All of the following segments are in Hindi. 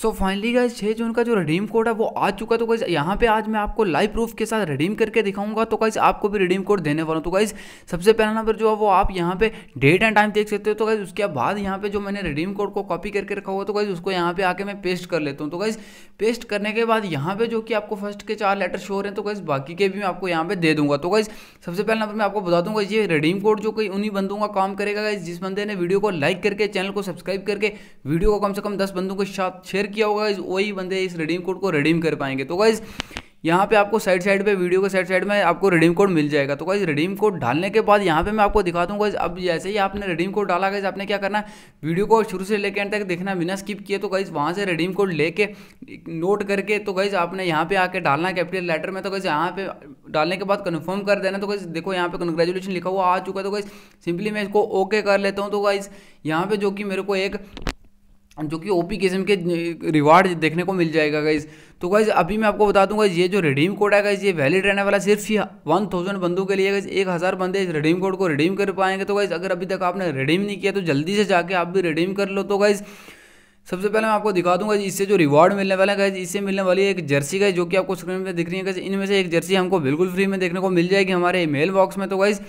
सो फाइनली गाइज छः जून का जो रिडीम कोड है वो आ चुका है तो गाइज यहाँ पे आज मैं आपको लाइव प्रूफ के साथ रिडीम करके दिखाऊंगा तो गाइज आपको भी रिडीम कोड देने वाला हूँ तो गाइज सबसे पहला नंबर जो है वो आप यहाँ पे डेट एंड टाइम देख सकते हो तो गाइज उसके बाद यहाँ पे जो मैंने रिडीम कोड को कॉपी करके रखा हुआ तो गाइज उसको यहाँ पे आके मैं पेस्ट कर लेता हूँ तो गाइज पेस्ट करने के बाद यहाँ पे जो कि आपको फर्स्ट के चार लेटर शो हो रहे हैं तो गाइज बाकी के भी मैं आपको यहाँ पे दे दूंगा तो गाइज सबसे पहला नंबर मैं आपको बता दूंगा ये रिडीम कोड जो कोई उन्हीं बंदों का काम करेगा गाइज जिस बंदे ने वीडियो को लाइक करके चैनल को सब्सक्राइब करके वीडियो को कम से कम दस बंदों के साथ शेयर किया होगा वही बंदे इस रिडीम कोड को रिडीम कर पाएंगे तो गाइज़ यहाँ पे आपको साइड साइड पे वीडियो के साइड साइड में आपको रिडीम कोड मिल जाएगा तो गाइज रिडीम कोड डालने के बाद यहाँ पे मैं आपको दिखा दूँगा अब जैसे ही आपने रिडीम कोड डाला गाइज आपने क्या करना है वीडियो को शुरू से लेकर एंड तक देखना बिना स्किप किए तो गाइज वहाँ से रिडीम कोड लेके नोट करके तो गाइज आपने यहाँ पे आके डालना कैपिटल लेटर में तो गाइज यहाँ पे डालने के बाद कन्फर्म कर देना तो गाइज देखो यहाँ पे कंग्रेचुलेशन लिखा हुआ आ चुका है तो गाइज सिंपली मैं इसको ओके कर लेता हूँ तो गाइज यहाँ पे जो कि मेरे को एक जो कि ओपी किस्म के रिवार्ड देखने को मिल जाएगा गाइज तो गाइज अभी मैं आपको बता दूंगा ये जो रिडीम कोड है गाइज ये वैलिड रहने वाला सिर्फ ही वन थाउजेंड बंदों के लिए गाइज एक हज़ार बंदे इस रिडीम कोड को रिडीम कर पाएंगे तो गाइज अगर अभी तक आपने रिडीम नहीं किया तो जल्दी से जाके आप भी रिडीम कर लो तो गाइज़ सबसे पहले मैं आपको दिखा दूंगा इससे जो रिवार्ड मिलने वाला है गाइज इससे मिलने वाली है एक जर्सी गाइज जो कि आपको स्क्रीन पर दिख रही है इनमें से एक जर्सी हमको बिल्कुल फ्री में देखने को मिल जाएगी हमारे मेल बॉक्स में तो गाइज़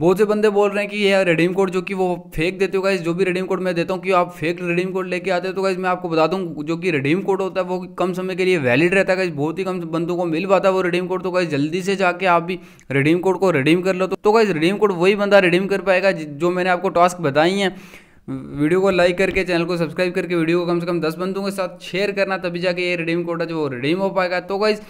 बहुत से बंदे बोल रहे हैं कि यह रिडीम कोड जो कि वो फेक देते हो गाइज जो भी रिडीम कोड मैं देता हूँ कि आप फेक रिडीम कोड लेके आते हो तो गाइज मैं आपको बता दूँ जो कि रिडीम कोड होता है वो कम समय के लिए वैलिड रहता है गाइज बहुत ही कम बंदों को मिल पाता है वो रिडीम कोड तो गाइज जल्दी से जाके आप भी रिडीम कोड को रिडीम कर लो तो गाइज रिडीम कोड वही बंदा रिडीम कर पाएगा जो मैंने आपको टास्क बताई हैं वीडियो को लाइक करके चैनल को सब्सक्राइब करके वीडियो को कम से कम दस बंदों के साथ शेयर करना तभी जाके ये रिडीम कोड है जो रिडीम हो पाएगा तो गाइज़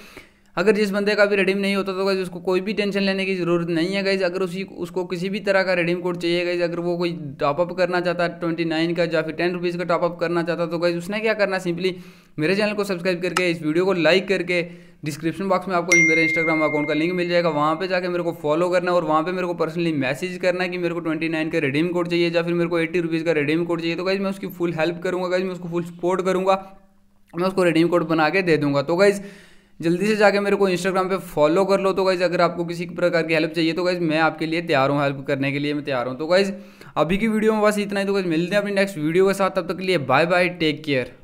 अगर जिस बंदे का भी रिडीम नहीं होता तो गाइज उसको कोई भी टेंशन लेने की ज़रूरत नहीं है गाइज अगर उसी उसको किसी भी तरह का रिडीम कोड चाहिए गाइज अगर वो कोई टॉपअप करना चाहता है ट्वेंटी नाइन का या फिर टेन रुपीज़ का टॉपअप करना चाहता तो गाइज उसने क्या करना सिंपली मेरे चैनल को सब्सक्राइब करके इस वीडियो को लाइक करके डिस्क्रिप्शन बॉक्स में आपको मेरे इंस्टाग्राम अकाउंट का लिंक मिल जाएगा वहाँ पे जाके मेरे को फॉलो करना है और वहाँ पे मेरे को पर्सनली मैसेज करना है कि मेरे को 29 का रिडीम कोड चाहिए या फिर मेरे को 80 रुपीज़ का रिडीम कोड चाहिए तो गाइज मैं उसकी फुल हेल्प करूँगा गाइज मैं उसको फुल सपोर्ट करूँगा मैं उसको रिडीम कोड बना के दे दूँगा तो गाइज़ जल्दी से जाके मेरे को इंस्टाग्राम पे फॉलो कर लो तो गाइज़ अगर आपको किसी प्रकार की हेल्प चाहिए तो गाइज़ मैं आपके लिए तैयार हूँ हेल्प करने के लिए मैं तैयार हूँ तो गाइज़ अभी की वीडियो में बस इतना ही तो गाइज़ मिलते हैं अपनी नेक्स्ट वीडियो के साथ तब तक के लिए बाय बाय टेक केयर